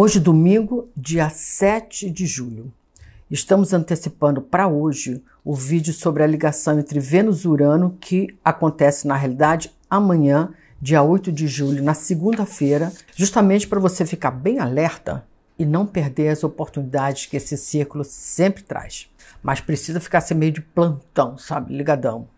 Hoje, domingo, dia 7 de julho. Estamos antecipando para hoje o vídeo sobre a ligação entre Vênus e Urano, que acontece na realidade amanhã, dia 8 de julho, na segunda-feira, justamente para você ficar bem alerta e não perder as oportunidades que esse círculo sempre traz. Mas precisa ficar assim meio de plantão, sabe? Ligadão.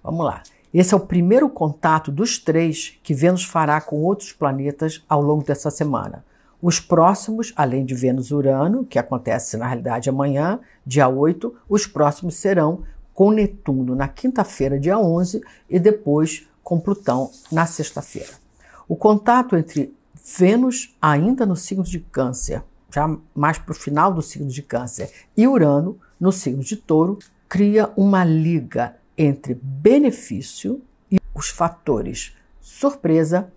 Vamos lá. Esse é o primeiro contato dos três que Vênus fará com outros planetas ao longo dessa semana. Os próximos, além de Vênus-Urano, que acontece na realidade amanhã, dia 8, os próximos serão com Netuno na quinta-feira, dia 11, e depois com Plutão na sexta-feira. O contato entre Vênus, ainda no signo de Câncer, já mais para o final do signo de Câncer, e Urano, no signo de Touro, cria uma liga entre benefício e os fatores surpresa,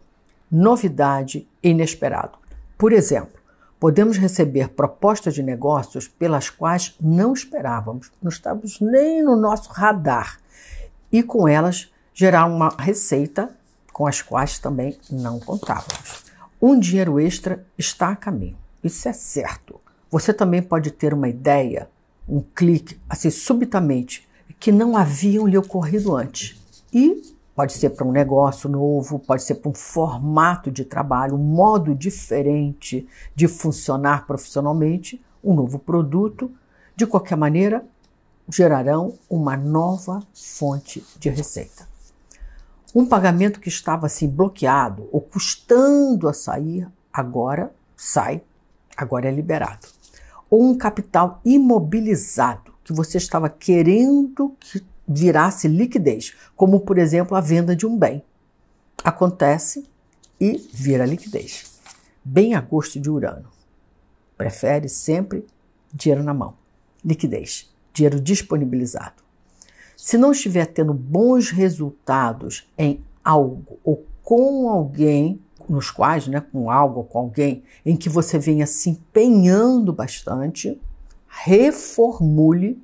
novidade e inesperado. Por exemplo, podemos receber propostas de negócios pelas quais não esperávamos, não estávamos nem no nosso radar, e com elas gerar uma receita com as quais também não contávamos. Um dinheiro extra está a caminho, isso é certo. Você também pode ter uma ideia, um clique, assim, subitamente, que não haviam lhe ocorrido antes. E Pode ser para um negócio novo, pode ser para um formato de trabalho, um modo diferente de funcionar profissionalmente, um novo produto. De qualquer maneira, gerarão uma nova fonte de receita. Um pagamento que estava assim bloqueado ou custando a sair, agora sai, agora é liberado. Ou um capital imobilizado que você estava querendo que virasse liquidez, como por exemplo a venda de um bem. Acontece e vira liquidez. Bem a gosto de Urano. Prefere sempre dinheiro na mão, liquidez, dinheiro disponibilizado. Se não estiver tendo bons resultados em algo ou com alguém, nos quais, né, com algo ou com alguém, em que você venha se empenhando bastante, reformule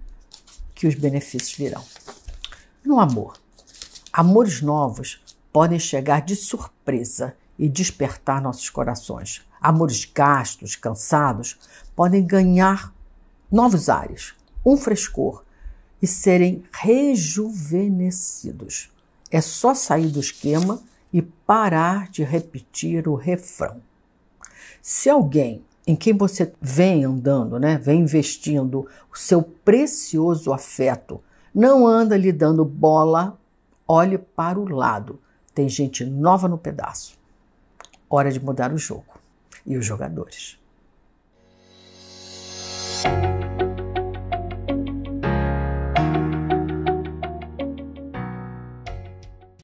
que os benefícios virão no amor. Amores novos podem chegar de surpresa e despertar nossos corações. Amores gastos, cansados, podem ganhar novos ares, um frescor e serem rejuvenescidos. É só sair do esquema e parar de repetir o refrão. Se alguém em quem você vem andando, né, vem investindo o seu precioso afeto, não anda lhe dando bola, olhe para o lado. Tem gente nova no pedaço. Hora de mudar o jogo e os jogadores.